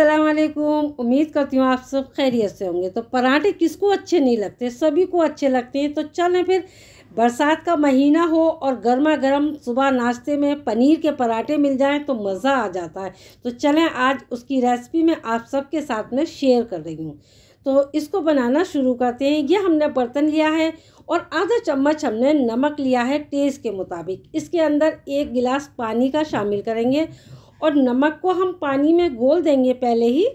असलकुम उम्मीद करती हूँ आप सब खैरियत से होंगे तो पराठे किसको अच्छे नहीं लगते सभी को अच्छे लगते हैं तो चलें फिर बरसात का महीना हो और गर्मा गर्म सुबह नाश्ते में पनीर के पराठे मिल जाएं तो मज़ा आ जाता है तो चलें आज उसकी रेसिपी मैं आप सबके साथ में शेयर कर रही हूँ तो इसको बनाना शुरू करते हैं यह हमने बर्तन लिया है और आधा चम्मच हमने नमक लिया है टेस्ट के मुताबिक इसके अंदर एक गिलास पानी का शामिल करेंगे और नमक को हम पानी में घोल देंगे पहले ही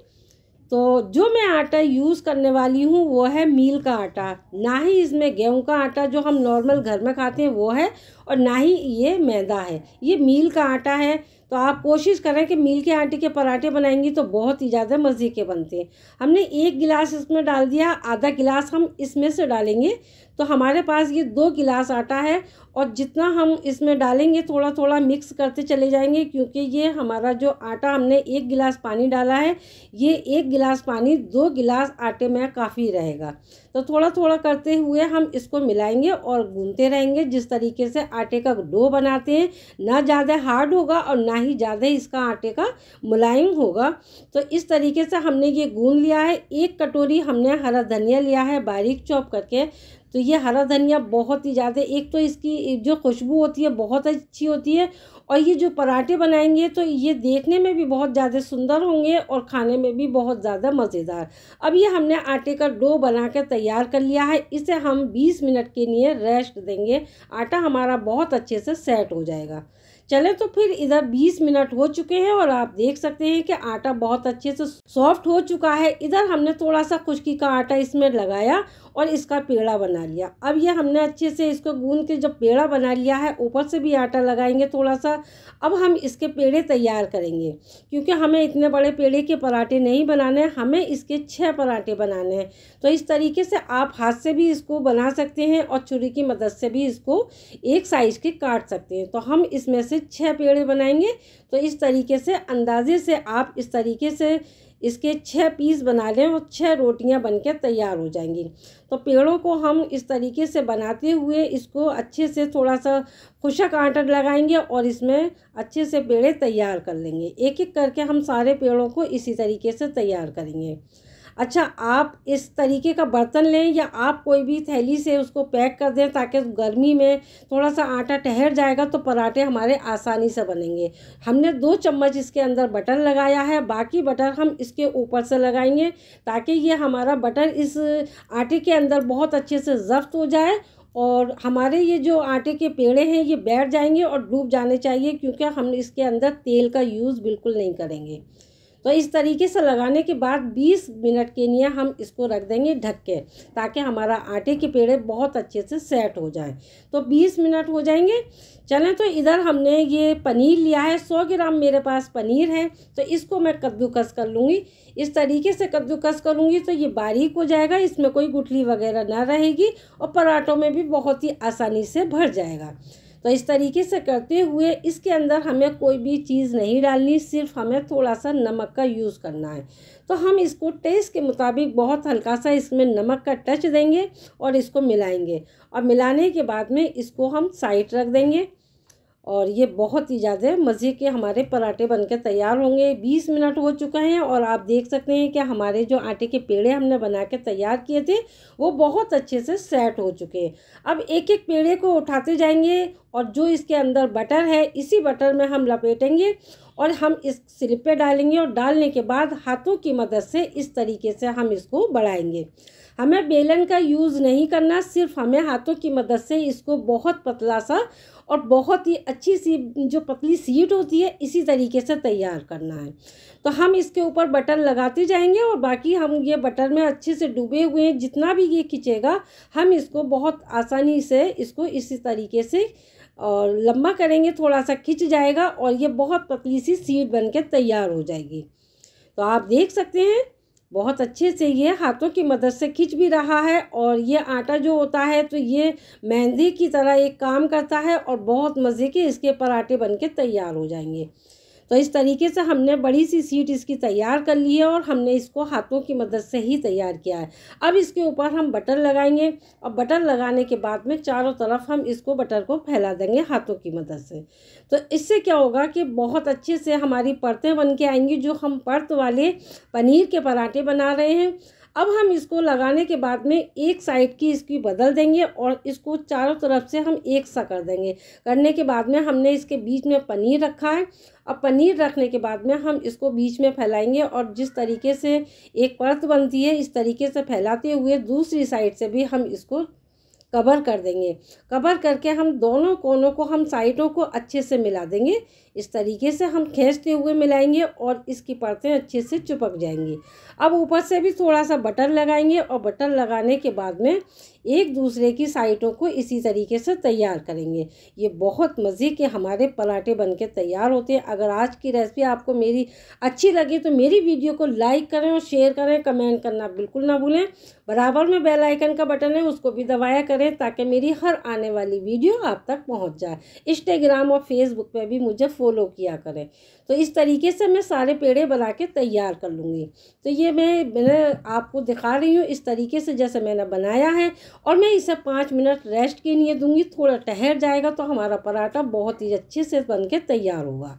तो जो मैं आटा यूज़ करने वाली हूँ वो है मील का आटा ना ही इसमें गेहूँ का आटा जो हम नॉर्मल घर में खाते हैं वो है और ना ही ये मैदा है ये मील का आटा है तो आप कोशिश करें कि मील के आटे के पराठे बनाएंगी तो बहुत ही ज़्यादा मज़े के बनते हैं हमने एक गिलास इसमें डाल दिया आधा गिलास हम इसमें से डालेंगे तो हमारे पास ये दो गिलास आटा है और जितना हम इसमें डालेंगे थोड़ा थोड़ा मिक्स करते चले जाएंगे क्योंकि ये हमारा जो आटा हमने एक गिलास पानी डाला है ये एक गिलास पानी दो गिलास आटे में काफ़ी रहेगा तो थोड़ा थोड़ा करते हुए हम इसको मिलाएंगे और गूंदते रहेंगे जिस तरीके से आटे का डो बनाते हैं ना ज़्यादा हार्ड होगा और ना ही ज़्यादा इसका आटे का मुलायम होगा तो इस तरीके से हमने ये गूंद लिया है एक कटोरी हमने हरा धनिया लिया है बारीक चॉप करके तो ये हरा धनिया बहुत ही ज़्यादा एक तो इसकी जो खुशबू होती है बहुत अच्छी होती है और ये जो पराठे बनाएंगे तो ये देखने में भी बहुत ज़्यादा सुंदर होंगे और खाने में भी बहुत ज़्यादा मज़ेदार अब ये हमने आटे का डो बना कर तैयार कर लिया है इसे हम 20 मिनट के लिए रेस्ट देंगे आटा हमारा बहुत अच्छे से सेट हो जाएगा चले तो फिर इधर 20 मिनट हो चुके हैं और आप देख सकते हैं कि आटा बहुत अच्छे से सॉफ्ट हो चुका है इधर हमने थोड़ा सा खुशकी का आटा इसमें लगाया और इसका पेड़ा बना लिया अब ये हमने अच्छे से इसको गूंद के जब पेड़ा बना लिया है ऊपर से भी आटा लगाएंगे थोड़ा सा अब हम इसके पेड़े तैयार करेंगे क्योंकि हमें इतने बड़े पेड़े के पराठे नहीं बनाने हैं हमें इसके छः पराठे बनाने हैं तो इस तरीके से आप हाथ से भी इसको बना सकते हैं और छुरी की मदद से भी इसको एक साइज के काट सकते हैं तो हम इसमें से छः पेड़े बनाएंगे तो इस तरीके से अंदाजे से आप इस तरीके से इसके छः पीस बना लें और छः रोटियां बनकर तैयार हो जाएंगी तो पेड़ों को हम इस तरीके से बनाते हुए इसको अच्छे से थोड़ा सा खुशक आटा लगाएंगे और इसमें अच्छे से पेड़े तैयार कर लेंगे एक एक करके हम सारे पेड़ों को इसी तरीके से तैयार करेंगे अच्छा आप इस तरीके का बर्तन लें या आप कोई भी थैली से उसको पैक कर दें ताकि गर्मी में थोड़ा सा आटा ठहर जाएगा तो पराठे हमारे आसानी से बनेंगे हमने दो चम्मच इसके अंदर बटर लगाया है बाकी बटर हम इसके ऊपर से लगाएंगे ताकि ये हमारा बटर इस आटे के अंदर बहुत अच्छे से जब्त हो जाए और हमारे ये जो आटे के पेड़े हैं ये बैठ जाएंगे और डूब जाने चाहिए क्योंकि हम इसके अंदर तेल का यूज़ बिल्कुल नहीं करेंगे तो इस तरीके से लगाने के बाद 20 मिनट के लिए हम इसको रख देंगे ढक के ताकि हमारा आटे के पेड़े बहुत अच्छे से सेट हो जाए तो 20 मिनट हो जाएंगे चलें तो इधर हमने ये पनीर लिया है 100 ग्राम मेरे पास पनीर है तो इसको मैं कद्दूकस कर लूँगी इस तरीके से कद्दूकस करूँगी तो ये बारीक हो जाएगा इसमें कोई गुठली वगैरह ना रहेगी और पराठों में भी बहुत ही आसानी से भर जाएगा तो इस तरीके से करते हुए इसके अंदर हमें कोई भी चीज़ नहीं डालनी सिर्फ हमें थोड़ा सा नमक का यूज़ करना है तो हम इसको टेस्ट के मुताबिक बहुत हल्का सा इसमें नमक का टच देंगे और इसको मिलाएंगे और मिलाने के बाद में इसको हम साइड रख देंगे और ये बहुत ही ज़्यादा मज़े के हमारे पराठे बनकर तैयार होंगे 20 मिनट हो चुका है और आप देख सकते हैं कि हमारे जो आटे के पेड़े हमने बना के तैयार किए थे वो बहुत अच्छे से सेट हो चुके हैं अब एक एक पेड़े को उठाते जाएंगे और जो इसके अंदर बटर है इसी बटर में हम लपेटेंगे और हम इस सिर पे डालेंगे और डालने के बाद हाथों की मदद से इस तरीके से हम इसको बढ़ाएंगे हमें बेलन का यूज़ नहीं करना सिर्फ हमें हाथों की मदद से इसको बहुत पतला सा और बहुत ही अच्छी सी जो पतली सीट होती है इसी तरीके से तैयार करना है तो हम इसके ऊपर बटन लगाते जाएंगे और बाकी हम ये बटन में अच्छे से डूबे हुए हैं जितना भी ये खींचेगा हम इसको बहुत आसानी से इसको इसी तरीके से और लम्बा करेंगे थोड़ा सा खिंच जाएगा और ये बहुत पतली सी सीट बन के तैयार हो जाएगी तो आप देख सकते हैं बहुत अच्छे से ये हाथों की मदद से खिंच भी रहा है और ये आटा जो होता है तो ये मेहंदी की तरह एक काम करता है और बहुत मज़े के इसके पराठे बन के तैयार हो जाएंगे तो इस तरीके से हमने बड़ी सी सीट इसकी तैयार कर ली है और हमने इसको हाथों की मदद से ही तैयार किया है अब इसके ऊपर हम बटर लगाएंगे और बटर लगाने के बाद में चारों तरफ हम इसको बटर को फैला देंगे हाथों की मदद से तो इससे क्या होगा कि बहुत अच्छे से हमारी परतें बन के आएंगी जो हम परत वाले पनीर के पराठे बना रहे हैं अब हम इसको लगाने के बाद में एक साइड की इसकी बदल देंगे और इसको चारों तरफ से हम एक सा कर देंगे करने के बाद में हमने इसके बीच में पनीर रखा है अब पनीर रखने के बाद में हम इसको बीच में फैलाएंगे और जिस तरीके से एक परत बनती है इस तरीके से फैलाते हुए दूसरी साइड से भी हम इसको कवर कर देंगे कवर करके हम दोनों कोनों को हम साइडों को अच्छे से मिला देंगे इस तरीके से हम खींचते हुए मिलाएंगे और इसकी परतें अच्छे से चिपक जाएंगी अब ऊपर से भी थोड़ा सा बटर लगाएंगे और बटर लगाने के बाद में एक दूसरे की साइटों को इसी तरीके से तैयार करेंगे ये बहुत मज़े के हमारे पराठे बन के तैयार होते हैं अगर आज की रेसिपी आपको मेरी अच्छी लगे तो मेरी वीडियो को लाइक करें और शेयर करें कमेंट करना बिल्कुल ना भूलें बराबर में बेल आइकन का बटन है उसको भी दबाया करें ताकि मेरी हर आने वाली वीडियो आप तक पहुँच जाए इंस्टाग्राम और फेसबुक पर भी मुझे फॉलो किया करें तो इस तरीके से मैं सारे पेड़े बना के तैयार कर लूँगी तो ये मैं मैंने आपको दिखा रही हूँ इस तरीके से जैसे मैंने बनाया है और मैं इसे पाँच मिनट रेस्ट के लिए दूंगी थोड़ा ठहर जाएगा तो हमारा पराठा बहुत ही अच्छे से बन के तैयार होगा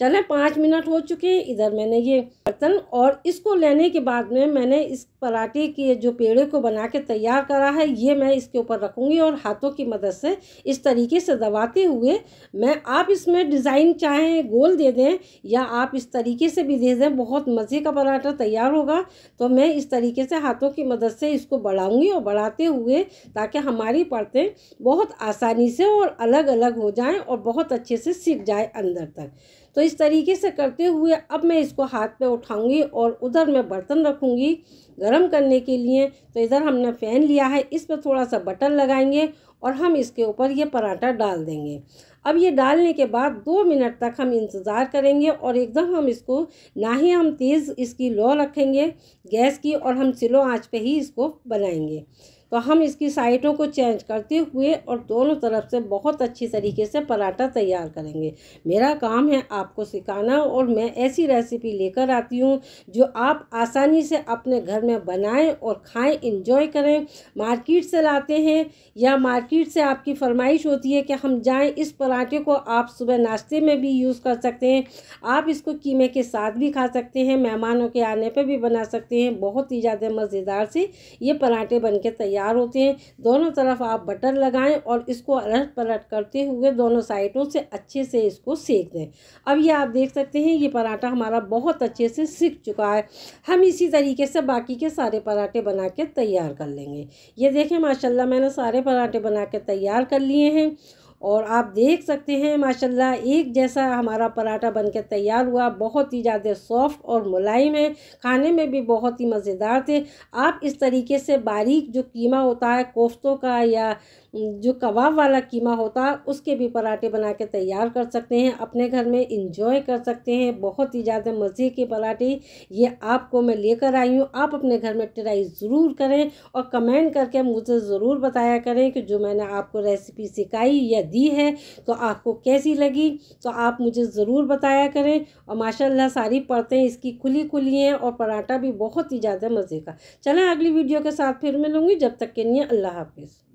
चलें पाँच मिनट हो चुके हैं इधर मैंने ये बर्तन और इसको लेने के बाद में मैंने इस पराठे के जो पेड़े को बना के तैयार करा है ये मैं इसके ऊपर रखूँगी और हाथों की मदद से इस तरीके से दबाते हुए मैं आप इसमें डिज़ाइन चाहें गोल दे दें या आप इस तरीके से भी दे दें बहुत मज़े का पराठा तैयार होगा तो मैं इस तरीके से हाथों की मदद से इसको बढ़ाऊँगी और बढ़ाते हुए ताकि हमारी परतें बहुत आसानी से और अलग अलग हो जाएँ और बहुत अच्छे से सीख जाए अंदर तक तो इस तरीके से करते हुए अब मैं इसको हाथ पे उठाऊंगी और उधर मैं बर्तन रखूंगी गरम करने के लिए तो इधर हमने फ़ैन लिया है इस पर थोड़ा सा बटन लगाएंगे और हम इसके ऊपर ये पराठा डाल देंगे अब ये डालने के बाद दो मिनट तक हम इंतज़ार करेंगे और एकदम हम इसको ना ही हम तेज़ इसकी लो रखेंगे गैस की और हम सिलो आँच पर ही इसको बनाएंगे तो हम इसकी साइडों को चेंज करते हुए और दोनों तरफ से बहुत अच्छी तरीके से पराठा तैयार करेंगे मेरा काम है आपको सिखाना और मैं ऐसी रेसिपी लेकर आती हूँ जो आप आसानी से अपने घर में बनाएं और खाएं इंजॉय करें मार्केट से लाते हैं या मार्केट से आपकी फरमाइश होती है कि हम जाएं इस पराठे को आप सुबह नाश्ते में भी यूज़ कर सकते हैं आप इसको कीमे के साथ भी खा सकते हैं मेहमानों के आने पर भी बना सकते हैं बहुत ही ज़्यादा मज़ेदार से ये पराठे बन के तैयार तैयार होते हैं दोनों तरफ आप बटर लगाएं और इसको अलट पलट करते हुए दोनों साइडों से अच्छे से इसको सेक दें अब ये आप देख सकते हैं ये पराठा हमारा बहुत अच्छे से सीख चुका है हम इसी तरीके से बाकी के सारे पराठे बना के तैयार कर लेंगे ये देखें माशाला मैंने सारे पराठे बना के तैयार कर लिए हैं और आप देख सकते हैं माशाल्लाह एक जैसा हमारा पराठा बनकर तैयार हुआ बहुत ही ज़्यादा सॉफ्ट और मुलायम है खाने में भी बहुत ही मज़ेदार थे आप इस तरीके से बारीक जो कीमा होता है कोफ्तों का या जो कबाब वाला कीमा होता है उसके भी पराठे बना के तैयार कर सकते हैं अपने घर में इंजॉय कर सकते हैं बहुत ही ज़्यादा मज़े के पराठे ये आपको मैं लेकर आई हूँ आप अपने घर में ट्राई ज़रूर करें और कमेंट करके मुझे ज़रूर बताया करें कि जो मैंने आपको रेसिपी सिखाई या दी है तो आपको कैसी लगी तो आप मुझे ज़रूर बताया करें और माशाल्लाह सारी परतें इसकी खुली खुली हैं और पराठा भी बहुत ही ज़्यादा मज़े का चलें अगली वीडियो के साथ फिर मिलूँगी जब तक के लिए अल्लाह हाफिज़